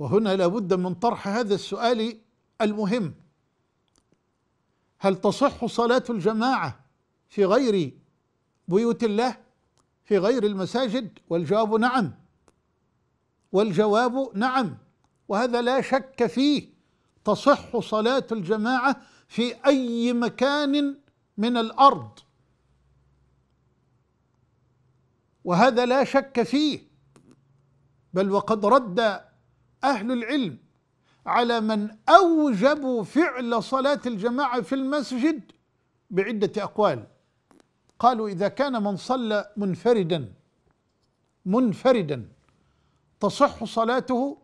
وهنا لابد من طرح هذا السؤال المهم هل تصح صلاة الجماعة في غير بيوت الله في غير المساجد والجواب نعم والجواب نعم وهذا لا شك فيه تصح صلاة الجماعة في أي مكان من الأرض وهذا لا شك فيه بل وقد رد أهل العلم على من أوجبوا فعل صلاة الجماعة في المسجد بعدة أقوال قالوا إذا كان من صلى منفردا منفردا تصح صلاته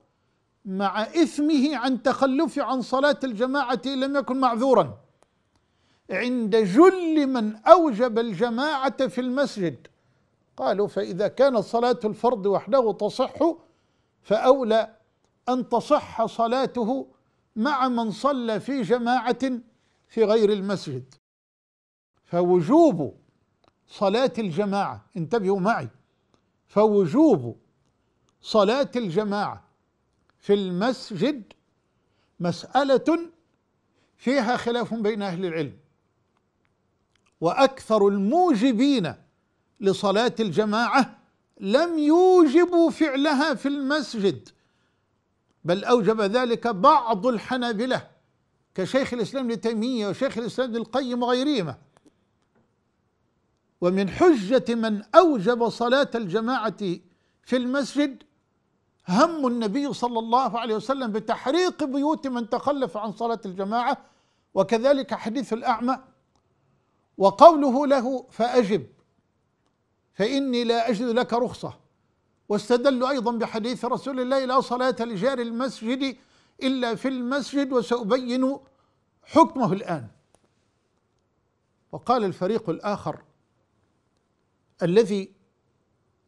مع إثمه عن تخلف عن صلاة الجماعة لم يكن معذورا عند جل من أوجب الجماعة في المسجد قالوا فإذا كانت صلاة الفرض وحده تصح فأولى أن تصح صلاته مع من صلى في جماعة في غير المسجد فوجوب صلاة الجماعة انتبهوا معي فوجوب صلاة الجماعة في المسجد مسألة فيها خلاف بين أهل العلم وأكثر الموجبين لصلاة الجماعة لم يوجبوا فعلها في المسجد بل أوجب ذلك بعض الحنابلة كشيخ الإسلام ابن تيمية وشيخ الإسلام ابن القيم وغيرهما ومن حجة من أوجب صلاة الجماعة في المسجد هم النبي صلى الله عليه وسلم بتحريق بيوت من تخلف عن صلاة الجماعة وكذلك حديث الأعمى وقوله له فأجب فإني لا أجد لك رخصة واستدلوا أيضا بحديث رسول الله لا صلاة لجار المسجد إلا في المسجد وسأبين حكمه الآن وقال الفريق الآخر الذي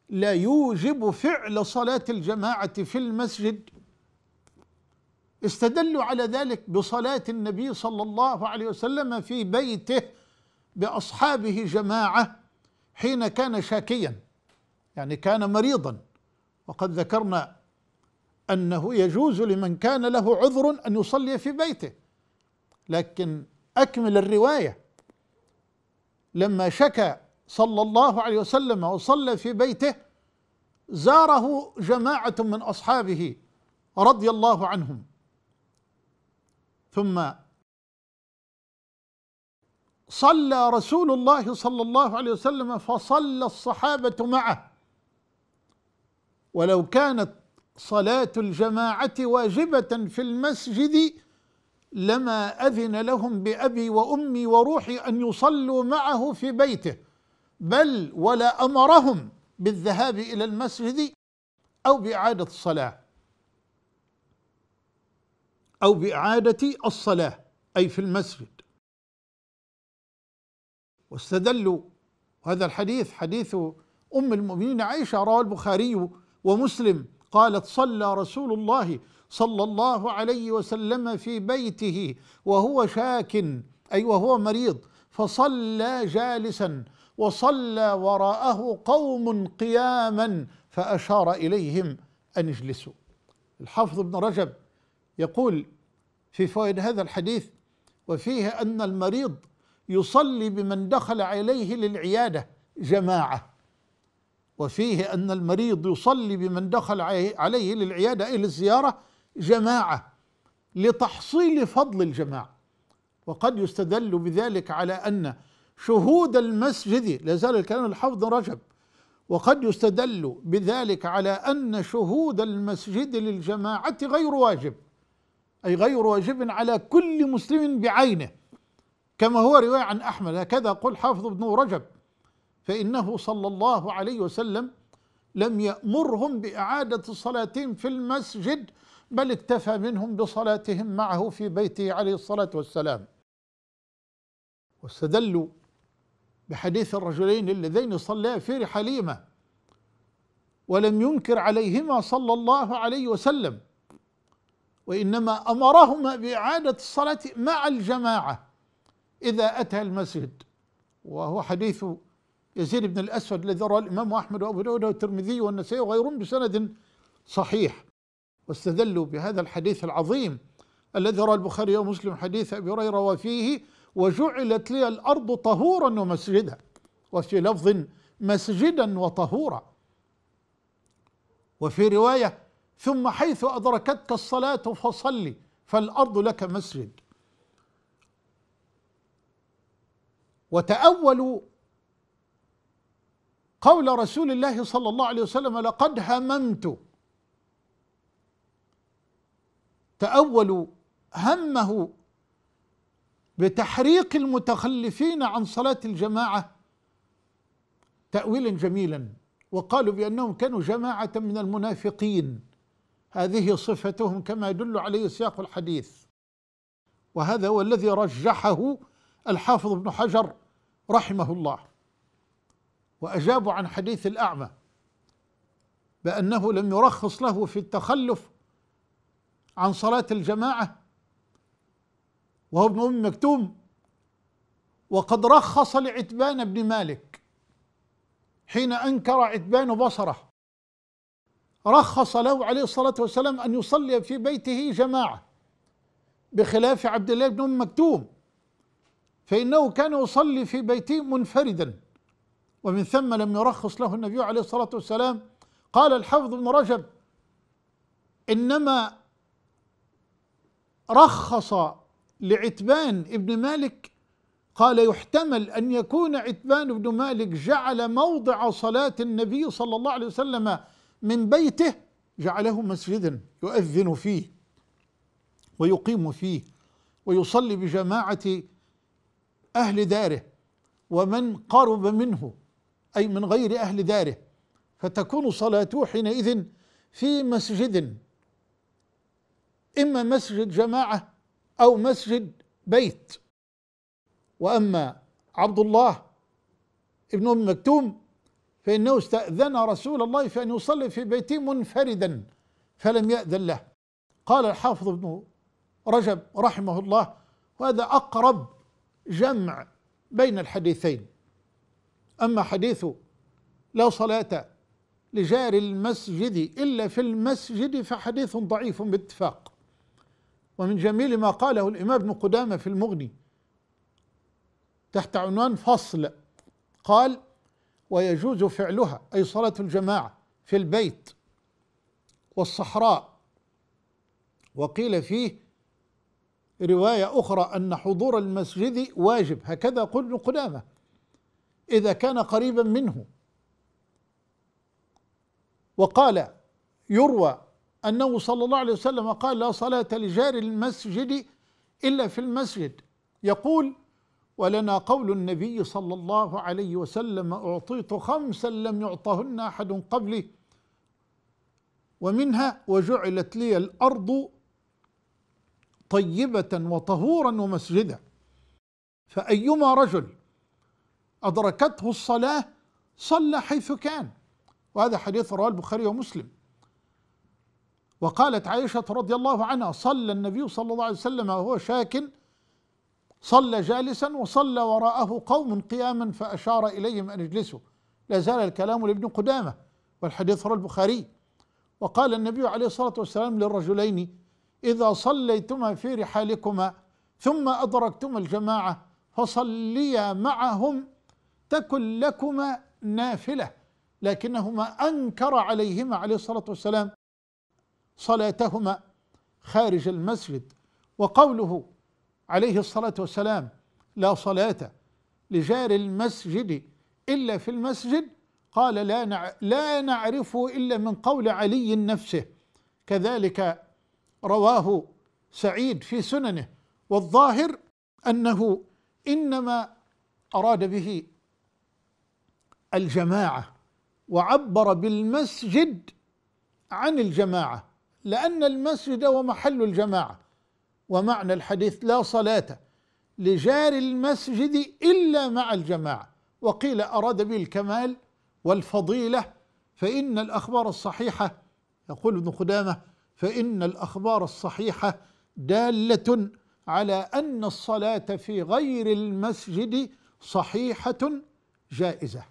لا يوجب فعل صلاة الجماعة في المسجد استدلوا على ذلك بصلاة النبي صلى الله عليه وسلم في بيته بأصحابه جماعة حين كان شاكيا يعني كان مريضا وقد ذكرنا انه يجوز لمن كان له عذر ان يصلي في بيته لكن اكمل الروايه لما شكى صلى الله عليه وسلم وصلى في بيته زاره جماعه من اصحابه رضي الله عنهم ثم صلى رسول الله صلى الله عليه وسلم فصلى الصحابه معه ولو كانت صلاة الجماعة واجبة في المسجد لما أذن لهم بأبي وأمي وروحي أن يصلوا معه في بيته بل ولا أمرهم بالذهاب إلى المسجد أو بإعادة الصلاة أو بإعادة الصلاة أي في المسجد واستدلوا هذا الحديث حديث أم المؤمنين عائشة رواه البخاري ومسلم قالت صلى رسول الله صلى الله عليه وسلم في بيته وهو شاك أي وهو مريض فصلى جالسا وصلى وراءه قوم قياما فأشار إليهم أن اجلسوا الحافظ ابن رجب يقول في فوائد هذا الحديث وفيه أن المريض يصلي بمن دخل عليه للعيادة جماعة وفيه أن المريض يصلي بمن دخل عليه للعيادة إلى الزيارة جماعة لتحصيل فضل الجماعة وقد يستدل بذلك على أن شهود المسجد لا زال الكلام الحفظ رجب وقد يستدل بذلك على أن شهود المسجد للجماعة غير واجب أي غير واجب على كل مسلم بعينه كما هو رواية عن أحمد هكذا قل حافظ بن رجب فإنه صلى الله عليه وسلم لم يأمرهم بإعادة صلاتهم في المسجد بل اكتفى منهم بصلاتهم معه في بيته عليه الصلاة والسلام واستدلوا بحديث الرجلين اللذين صليا في رحليمة ولم ينكر عليهما صلى الله عليه وسلم وإنما أمرهما بإعادة الصلاة مع الجماعة إذا أتى المسجد وهو حديث يزيد بن الأسود الذي رواه الإمام أحمد وأبو داود والترمذي والنسائي وغيرهم بسند صحيح واستدلوا بهذا الحديث العظيم الذي رواه البخاري ومسلم حديث أبي هريرة وفيه وجعلت لي الأرض طهورا ومسجدا وفي لفظ مسجدا وطهورا وفي رواية ثم حيث أدركتك الصلاة فصلي فالأرض لك مسجد وتأولوا قول رسول الله صلى الله عليه وسلم لقد هممت تأول همه بتحريق المتخلفين عن صلاة الجماعة تأويلا جميلا وقالوا بأنهم كانوا جماعة من المنافقين هذه صفتهم كما يدل عليه سياق الحديث وهذا هو الذي رجحه الحافظ ابن حجر رحمه الله وأجابوا عن حديث الأعمى بأنه لم يرخص له في التخلف عن صلاة الجماعة وهو ابن أم مكتوم وقد رخص لعتبان بن مالك حين أنكر عتبان بصره رخص له عليه الصلاة والسلام أن يصلي في بيته جماعة بخلاف عبد الله بن أم مكتوم فإنه كان يصلي في بيته منفردا ومن ثم لم يرخص له النبي عليه الصلاة والسلام قال الحافظ بن رجب إنما رخص لعتبان ابن مالك قال يحتمل أن يكون عتبان بن مالك جعل موضع صلاة النبي صلى الله عليه وسلم من بيته جعله مسجدا يؤذن فيه ويقيم فيه ويصلي بجماعة أهل داره ومن قرب منه أي من غير أهل داره فتكون صلاته حينئذ في مسجد إما مسجد جماعة أو مسجد بيت وأما عبد الله ابن أم مكتوم فإنه استأذن رسول الله في أن يصلي في بيته منفردا فلم يأذن له قال الحافظ ابن رجب رحمه الله وهذا أقرب جمع بين الحديثين أما حديث لا صلاة لجار المسجد إلا في المسجد فحديث ضعيف باتفاق ومن جميل ما قاله الإمام ابن قدامة في المغني تحت عنوان فصل قال ويجوز فعلها أي صلاة الجماعة في البيت والصحراء وقيل فيه رواية أخرى أن حضور المسجد واجب هكذا قل ابن قدامة إذا كان قريبا منه وقال يروى أنه صلى الله عليه وسلم قال لا صلاة لجار المسجد إلا في المسجد يقول ولنا قول النبي صلى الله عليه وسلم أعطيت خمسا لم يعطهن أحد قبلي ومنها وجعلت لي الأرض طيبة وطهورا ومسجدا فأيما رجل أدركته الصلاة صلى حيث كان وهذا حديث رواه البخاري ومسلم وقالت عائشة رضي الله عنها صلى النبي صلى الله عليه وسلم وهو شاك صلى جالسا وصلى وراءه قوم قياما فأشار إليهم أن يجلسوا لا زال الكلام لابن قدامة والحديث رواه البخاري وقال النبي عليه الصلاة والسلام للرجلين إذا صليتما في رحالكما ثم أدركتما الجماعة فصليا معهم تكن لكما نافلة لكنهما أنكر عليهما عليه الصلاة والسلام صلاتهما خارج المسجد وقوله عليه الصلاة والسلام لا صلاة لجار المسجد إلا في المسجد قال لا نع لا نعرفه إلا من قول علي نفسه كذلك رواه سعيد في سننه والظاهر أنه إنما أراد به الجماعة وعبر بالمسجد عن الجماعة لأن المسجد هو محل الجماعة ومعنى الحديث لا صلاة لجار المسجد إلا مع الجماعة وقيل أراد به الكمال والفضيلة فإن الأخبار الصحيحة يقول ابن قدامة فإن الأخبار الصحيحة دالة على أن الصلاة في غير المسجد صحيحة جائزة